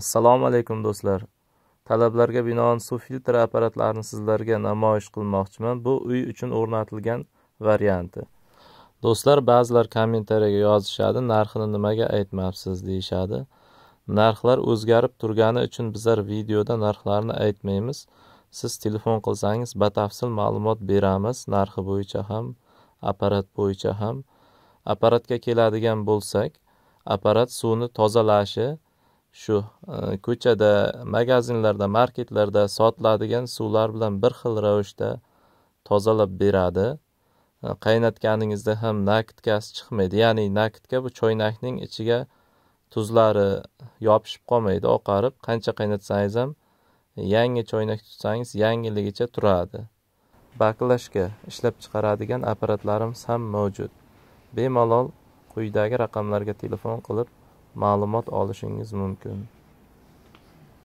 assalomu alaykum do'stlar talablarga binoan suv filtri apparatlarini sizlarga namoyish qilmoqchiman bu uy uchun o'rnatilgan varianti do'stlar ba'zilar kommentariyaga yozishadi narxini nimaga aytmabsiz deyishadi narxlar o'zgarib turgani uchun bizlar videoda narxlarni aytmaymiz siz telefon qilsangiz batafsil ma'lumot beramiz narxi bo'yicha ham apparat bo'yicha ham apparatga keladigan bo'lsak apparat suvni tozalashi shu e, ko'chada magazinlarda marketlarda sotiladigan suvlar bilan bir xil ravishda tozalab beradi e, qaynatganingizda ham nakitkasi chiqmaydi ya'ni nakitka bu choynakning ichiga tuzlari yopishib qolmaydi oqarib qancha qaynatsangiz ham yangi choynak tutsangiz yangiligicha turadi baklashga ishlab chiqaradigan apparatlarimiz ham mavjud bemalol quyidagi raqamlarga telefon qilib ma'lumot olishingiz mumkin